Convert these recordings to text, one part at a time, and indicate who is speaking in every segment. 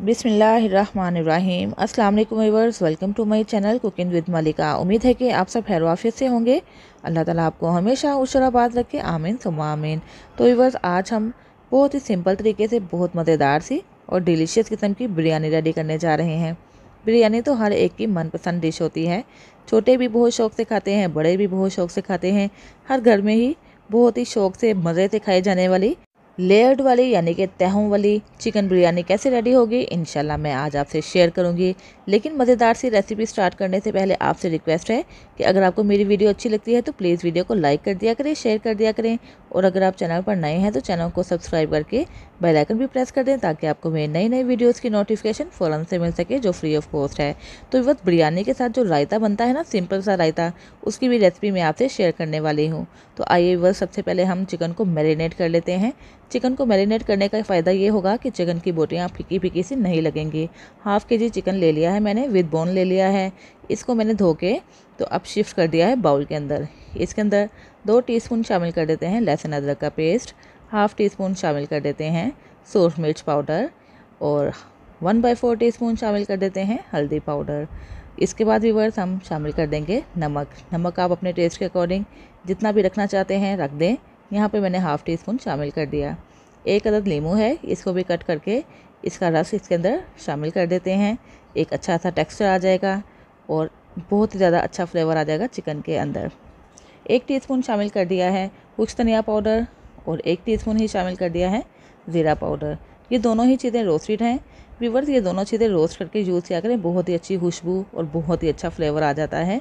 Speaker 1: बिसमीम् अल्लाम viewers welcome to my channel cooking with Malika उम्मीद है कि आप सब खैर वाफियत से होंगे अल्लाह ताला आपको हमेशा उशराबाद रखे आमीन सुमा आमीन तो वीवर्स आज हम बहुत ही सिंपल तरीके से बहुत मज़ेदार सी और डिलीशियस किस्म की बिरयानी रेडी करने जा रहे हैं बिरयानी तो हर एक की मनपसंद डिश होती है छोटे भी बहुत शौक़ से खाते हैं बड़े भी बहुत शौक़ से खाते हैं हर घर में ही बहुत ही शौक़ से मज़े से खाई जाने वाली लेयर्ड वाली यानी कि तहों वाली चिकन बिरयानी कैसे रेडी होगी इन मैं आज आपसे शेयर करूँगी लेकिन मज़ेदार सी रेसिपी स्टार्ट करने से पहले आपसे रिक्वेस्ट है कि अगर आपको मेरी वीडियो अच्छी लगती है तो प्लीज़ वीडियो को लाइक कर दिया करें शेयर कर दिया करें और अगर आप चैनल पर नए हैं तो चैनल को सब्सक्राइब करके बेल आइकन भी प्रेस कर दें ताकि आपको मेरे नई नई वीडियोस की नोटिफिकेशन फ़ौरन से मिल सके जो फ्री ऑफ कॉस्ट है तो वक्त बिरयानी के साथ जो रायता बनता है ना सिंपल सा रायता उसकी भी रेसिपी मैं आपसे शेयर करने वाली हूँ तो आइए वह सबसे पहले हम चिकन को मैरिनेट कर लेते हैं चिकन को मैरिनेट करने का फ़ायदा ये होगा कि चिकन की बोटियाँ फीकी फीकी सी नहीं लगेंगी हाफ़ के जी चिकन ले लिया है मैंने विद बोन ले लिया है इसको मैंने धो के तो अब शिफ्ट कर दिया है बाउल के अंदर इसके अंदर दो टीस्पून शामिल कर देते हैं लहसुन अदरक का पेस्ट हाफ़ टी स्पून शामिल कर देते हैं सोर्स मिर्च पाउडर और one by four teaspoon शामिल कर देते हैं हल्दी पाउडर इसके बाद व्यूवर्स हम शामिल कर देंगे नमक नमक आप अपने टेस्ट के अकॉर्डिंग जितना भी रखना चाहते हैं रख दें यहाँ पे मैंने हाफ़ टी स्पून शामिल कर दिया एक अदद लीमू है इसको भी कट करके इसका रस इसके अंदर शामिल कर देते हैं एक अच्छा सा टेक्सचर आ जाएगा और बहुत ही ज़्यादा अच्छा फ्लेवर आ जाएगा चिकन के अंदर एक टीस्पून शामिल कर दिया है कुछ धनिया पाउडर और एक टीस्पून ही शामिल कर दिया है ज़ीरा पाउडर ये दोनों ही चीज़ें रोस्टेड हैं व्यूवर्स ये दोनों चीज़ें रोस्ट करके यूज़ किया करें बहुत ही अच्छी खुशबू और बहुत ही अच्छा फ्लेवर आ जाता है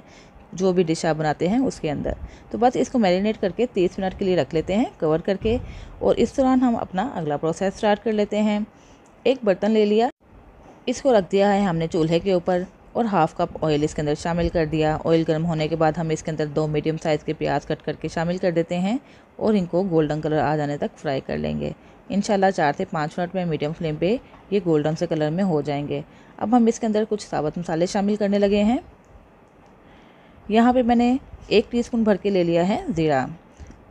Speaker 1: जो भी डिश आप बनाते हैं उसके अंदर तो बस इसको मैरिनेट करके तीस मिनट के लिए रख लेते हैं कवर करके और इस दौरान हम अपना अगला प्रोसेस स्टार्ट कर लेते हैं एक बर्तन ले लिया इसको रख दिया है हमने चूल्हे के ऊपर और हाफ़ कप ऑयल इसके अंदर शामिल कर दिया ऑयल गर्म होने के बाद हम इसके अंदर दो मीडियम साइज़ के प्याज कट करके शामिल कर देते हैं और इनको गोल्डन कलर आ जाने तक फ्राई कर लेंगे इन शाला चार से पाँच मिनट में मीडियम फ्लेम पे ये गोल्डन से कलर में हो जाएंगे अब हम इसके अंदर कुछ साबुत मसाले शामिल करने लगे हैं यहाँ पे मैंने एक टीस्पून भर के ले लिया है ज़ीरा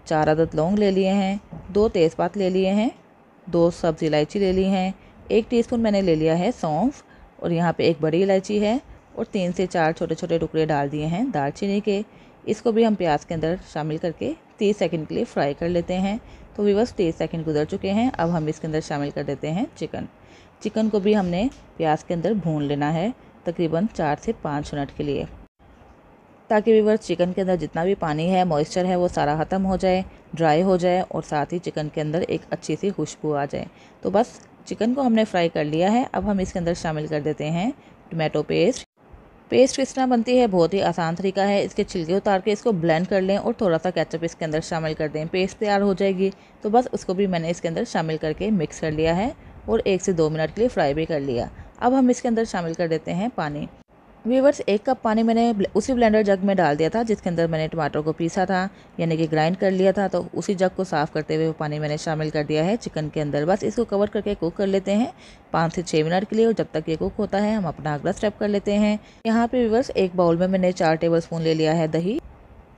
Speaker 1: चार आदद लौंग ले लिए हैं दो तेज़पात ले लिए हैं दो सब्ज़ इलायची ले ली हैं एक टीस्पून मैंने ले लिया है सौंफ और यहाँ पे एक बड़ी इलायची है और तीन से चार छोटे छोटे टुकड़े डाल दिए हैं दालचीनी के इसको भी हम प्याज के अंदर शामिल करके तीस सेकंड के लिए फ्राई कर लेते हैं तो विवस तीस सेकंड गुजर चुके हैं अब हम इसके अंदर शामिल कर देते हैं चिकन चिकन को भी हमने प्याज के अंदर भून लेना है तकरीबन चार से पाँच मिनट के लिए ताकि व्यूवर्स चिकन के अंदर जितना भी पानी है मॉइस्चर है वो सारा ख़त्म हो जाए ड्राई हो जाए और साथ ही चिकन के अंदर एक अच्छी सी खुशबू आ जाए तो बस चिकन को हमने फ्राई कर लिया है अब हम इसके अंदर शामिल कर देते हैं टोमेटो पेस्ट पेस्ट किस तरह बनती है बहुत ही आसान तरीका है इसके छिलके उतार के इसको ब्लेंड कर लें और थोड़ा सा कैचअप इसके अंदर शामिल कर दें पेस्ट तैयार हो जाएगी तो बस उसको भी मैंने इसके अंदर शामिल करके मिक्स कर लिया है और एक से दो मिनट के लिए फ्राई भी कर लिया अब हम इसके अंदर शामिल कर देते हैं पानी व्यूवर्स एक कप पानी मैंने उसी ब्लेंडर जग में डाल दिया था जिसके अंदर मैंने टमाटर को पीसा था यानी कि ग्राइंड कर लिया था तो उसी जग को साफ़ करते हुए वो पानी मैंने शामिल कर दिया है चिकन के अंदर बस इसको कवर करके कुक कर लेते हैं पाँच से छः मिनट के लिए और जब तक ये कुक होता है हम अपना अगला स्टेप कर लेते हैं यहाँ पे व्यूवर्स एक बाउल में मैंने चार टेबल स्पून ले लिया है दही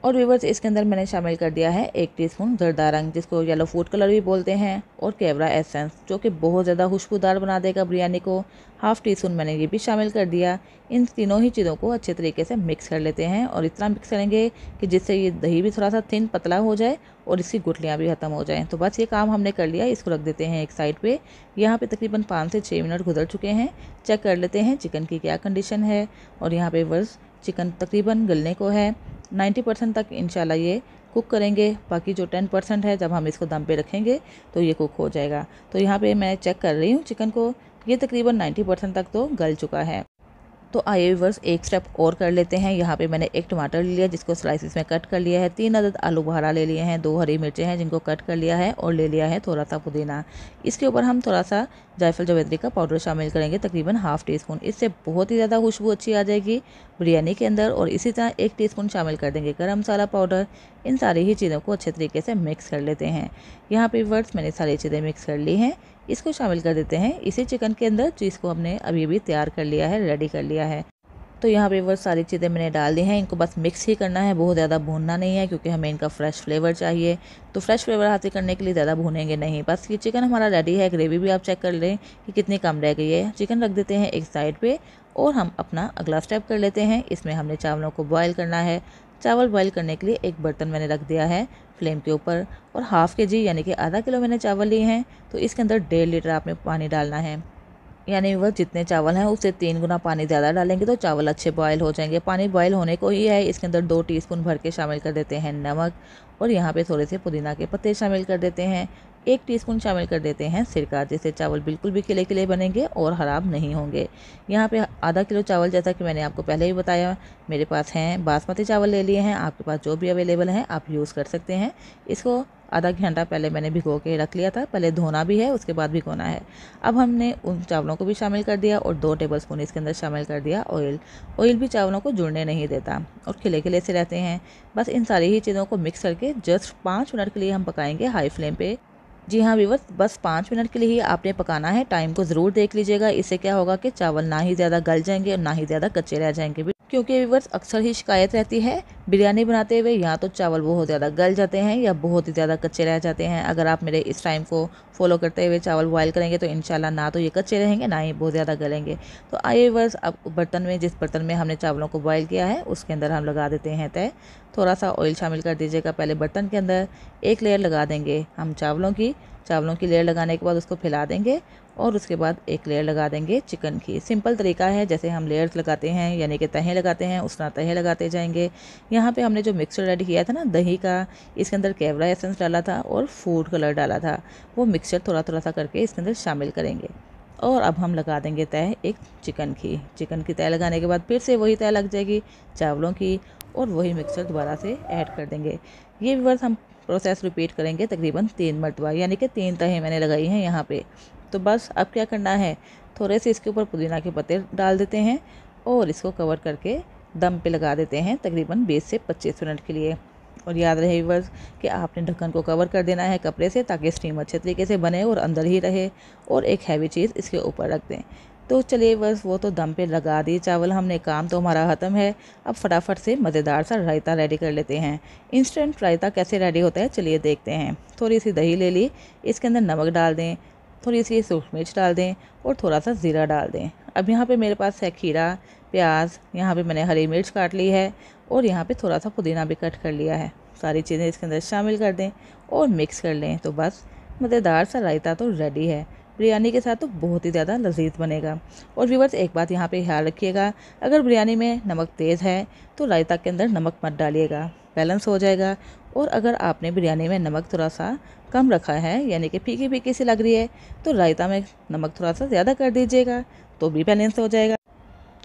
Speaker 1: और व्यूवर्स इसके अंदर मैंने शामिल कर दिया है एक टीस्पून जरदा रंग जिसको येलो फूड कलर भी बोलते हैं और केवरा एसेंस जो कि बहुत ज़्यादा खुशबूदार बना देगा बिरयानी को हाफ़ टी स्पून मैंने ये भी शामिल कर दिया इन तीनों ही चीज़ों को अच्छे तरीके से मिक्स कर लेते हैं और इतना मिक्स करेंगे कि जिससे ये दही भी थोड़ा सा थिन पतला हो जाए और इसकी गुटलियाँ भी ख़त्म हो जाएँ तो बस ये काम हमने कर लिया इसको रख देते हैं एक साइड पर यहाँ पर तकरीबन पाँच से छः मिनट गुजर चुके हैं चेक कर लेते हैं चिकन की क्या कंडीशन है और यहाँ पे बस चिकन तकरीबन गलने को है 90 परसेंट तक इंशाल्लाह ये कुक करेंगे बाकी जो टेन परसेंट है जब हम इसको दम पे रखेंगे तो ये कुक हो जाएगा तो यहाँ पे मैं चेक कर रही हूँ चिकन को ये तकरीबन 90 परसेंट तक तो गल चुका है तो आइए व्यूवर्स एक स्टेप और कर लेते हैं यहाँ पे मैंने एक टमाटर ले लिया जिसको स्लाइसिस में कट कर लिया है तीन अदद आलू बुहारा ले लिए हैं दो हरी मिर्चें हैं जिनको कट कर लिया है और ले लिया है थोड़ा सा पुदीना इसके ऊपर हम थोड़ा सा जायफल जवेदरी का पाउडर शामिल करेंगे तकरीबन हाफ टी स्पून इससे बहुत ही ज़्यादा खुशबू अच्छी आ जाएगी बिरयानी के अंदर और इसी तरह एक टी शामिल कर देंगे गर्म मसाला पाउडर इन सारी ही चीज़ों को अच्छे तरीके से मिक्स कर लेते हैं यहाँ पे वर्ड्स मैंने सारी चीज़ें मिक्स कर ली हैं इसको शामिल कर देते हैं इसी चिकन के अंदर जिसको हमने अभी अभी तैयार कर लिया है रेडी कर लिया है तो यहाँ पे वो सारी चीज़ें मैंने डाल दी हैं इनको बस मिक्स ही करना है बहुत ज़्यादा भूनना नहीं है क्योंकि हमें इनका फ्रेश फ्लेवर चाहिए तो फ्रेश फ्लेवर हासिल करने के लिए ज़्यादा भूनेंगे नहीं बस ये चिकन हमारा रेडी है ग्रेवी भी आप चेक कर लें कि कितनी कम रह गई है चिकन रख देते हैं एक साइड पर और हम अपना अगला स्टेप कर लेते हैं इसमें हमने चावलों को बॉयल करना है चावल बॉयल करने के लिए एक बर्तन मैंने रख दिया है फ्लेम के ऊपर और हाफ़ के जी यानी कि आधा किलो मैंने चावल लिए हैं तो इसके अंदर डेढ़ लीटर आपने पानी डालना है यानी वह जितने चावल हैं उससे तीन गुना पानी ज़्यादा डालेंगे तो चावल अच्छे बॉयल हो जाएंगे पानी बॉयल होने को ही है इसके अंदर दो टीस्पून भर के शामिल कर देते हैं नमक और यहाँ पे थोड़े से पुदीना के पत्ते शामिल कर देते हैं एक टीस्पून शामिल कर देते हैं सिरका जिससे चावल बिल्कुल भी खिले खिले बनेंगे और ख़राब नहीं होंगे यहाँ पे आधा किलो चावल जैसा कि मैंने आपको पहले ही बताया मेरे पास हैं बासमती चावल ले लिए हैं आपके पास जो भी अवेलेबल हैं आप यूज़ कर सकते हैं इसको आधा घंटा पहले मैंने भिगो के रख लिया था पहले धोना भी है उसके बाद भिगोना है अब हमने उन चावलों को भी शामिल कर दिया और दो टेबल स्पून इसके अंदर शामिल कर दिया ऑयल ऑयल भी चावलों को जुड़ने नहीं देता और खिले खिले से रहते हैं बस इन सारी ही चीज़ों को मिक्स करके जस्ट पाँच मिनट के लिए हम पकाएंगे हाई फ्लेम पर जी हाँ व्यूवर्स बस पाँच मिनट के लिए ही आपने पकाना है टाइम को ज़रूर देख लीजिएगा इससे क्या होगा कि चावल ना ही ज़्यादा गल जाएंगे और ना ही ज़्यादा कच्चे रह जाएंगे क्योंकि व्यूवर्स अक्सर ही शिकायत रहती है बिरयानी बनाते हुए या तो चावल बहुत ज़्यादा गल जाते हैं या बहुत ही ज़्यादा कच्चे रह जाते हैं अगर आप मेरे इस टाइम को फॉलो करते हुए चावल बॉयल करेंगे तो इन ना तो ये कच्चे रहेंगे ना ही बहुत ज़्यादा गलेंगे तो आइए व्यवर्स अब बर्तन में जिस बर्तन में हमने चावलों को बॉयल किया है उसके अंदर हम लगा देते हैं तय थोड़ा सा ऑयल शामिल कर दीजिएगा पहले बर्तन के अंदर एक लेयर लगा देंगे हम चावलों की चावलों की लेयर लगाने के बाद उसको फैला देंगे और उसके बाद एक लेयर लगा देंगे चिकन की सिंपल तरीका है जैसे हम लेयर्स लगाते हैं यानी कि तहें लगाते हैं उस तरह तहें लगाते जाएंगे यहाँ पे हमने जो मिक्सचर रेडी किया था ना दही का इसके अंदर कैवरा एसेंस डाला था और फूड कलर डाला था वो मिक्सचर थोड़ा थोड़ा सा करके इसके अंदर शामिल करेंगे और अब हम लगा देंगे तय एक चिकन की चिकन की तय लगाने के बाद फिर से वही तय लग जाएगी चावलों की और वही मिक्सचर दोबारा से ऐड कर देंगे ये वर्स हम प्रोसेस रिपीट करेंगे तकरीबन तीन मरतबा यानी कि तीन तहें मैंने लगाई हैं यहाँ पे तो बस अब क्या करना है थोड़े से इसके ऊपर पुदीना के पत्ते डाल देते हैं और इसको कवर करके दम पे लगा देते हैं तकरीबन बीस से पच्चीस मिनट के लिए और याद रहे बस कि आपने ढक्कन को कवर कर देना है कपड़े से ताकि स्टीम अच्छे तरीके से बने और अंदर ही रहे और एक हैवी चीज़ इसके ऊपर रख दें तो चलिए बस वो तो दम पे लगा दिए चावल हमने काम तो हमारा ख़त्म है अब फटाफट से मज़ेदार सा रायता रेडी कर लेते हैं इंस्टेंट रायता कैसे रेडी होता है चलिए देखते हैं थोड़ी सी दही ले ली इसके अंदर नमक डाल दें थोड़ी सी सूख मिर्च डाल दें और थोड़ा सा ज़ीरा डाल दें अब यहाँ पे मेरे पास है खीरा प्याज यहाँ पे मैंने हरी मिर्च काट ली है और यहाँ पे थोड़ा सा पुदीना भी कट कर लिया है सारी चीज़ें इसके अंदर शामिल कर दें और मिक्स कर लें तो बस मज़ेदार सा रायता तो रेडी है बिरयानी के साथ तो बहुत ही ज़्यादा लजीज बनेगा और व्यूवर्स एक बात यहाँ पे ख्याल रखिएगा अगर बिरयानी में नमक तेज़ है तो रायता के अंदर नमक मत डालिएगा बैलेंस हो जाएगा और अगर आपने बिरयानी में नमक थोड़ा सा कम रखा है यानी कि फीकी फीकी सी लग रही है तो रायता में नमक थोड़ा सा ज़्यादा कर दीजिएगा तो भी बैलेंस हो जाएगा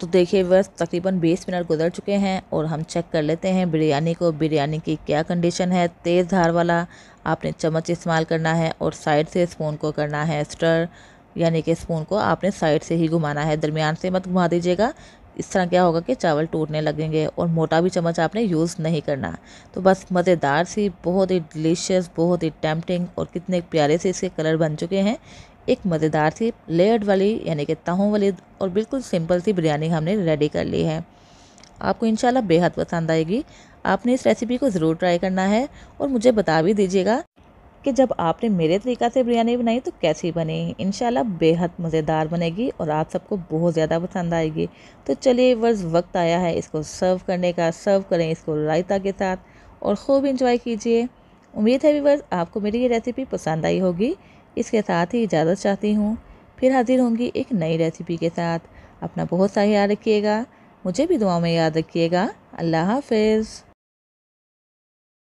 Speaker 1: तो देखिए बस तकरीबन 20 मिनट गुजर चुके हैं और हम चेक कर लेते हैं बिरयानी को बिरयानी की क्या कंडीशन है तेज़ धार वाला आपने चम्मच इस्तेमाल करना है और साइड से स्पून को करना है स्टर यानी कि स्पून को आपने साइड से ही घुमाना है दरमियान से मत घुमा दीजिएगा इस तरह क्या होगा कि चावल टूटने लगेंगे और मोटा भी चम्मच आपने यूज़ नहीं करना तो बस मज़ेदार सी बहुत ही डिलीशियस बहुत ही टैम्पटिंग और कितने प्यारे से इसके कलर बन चुके हैं एक मज़ेदार सी लेयर्ड वाली यानी कि तहों वाली और बिल्कुल सिंपल सी बिरयानी हमने रेडी कर ली है आपको इन बेहद पसंद आएगी आपने इस रेसिपी को ज़रूर ट्राई करना है और मुझे बता भी दीजिएगा कि जब आपने मेरे तरीका से बिरयानी बनाई तो कैसी बनी इन बेहद मज़ेदार बनेगी और आप सबको बहुत ज़्यादा पसंद आएगी तो चलिए वर्ष वक्त आया है इसको सर्व करने का सर्व करें इसको रायता के साथ और ख़ूब इंजॉय कीजिए उम्मीद है वीवर्स आपको मेरी ये रेसिपी पसंद आई होगी इसके साथ ही इजाज़त चाहती हूँ फिर हाजिर होंगी एक नई रेसिपी के साथ अपना बहुत सा ख्याल रखिएगा मुझे भी दुआ में याद रखिएगा अल्लाह हाफिज़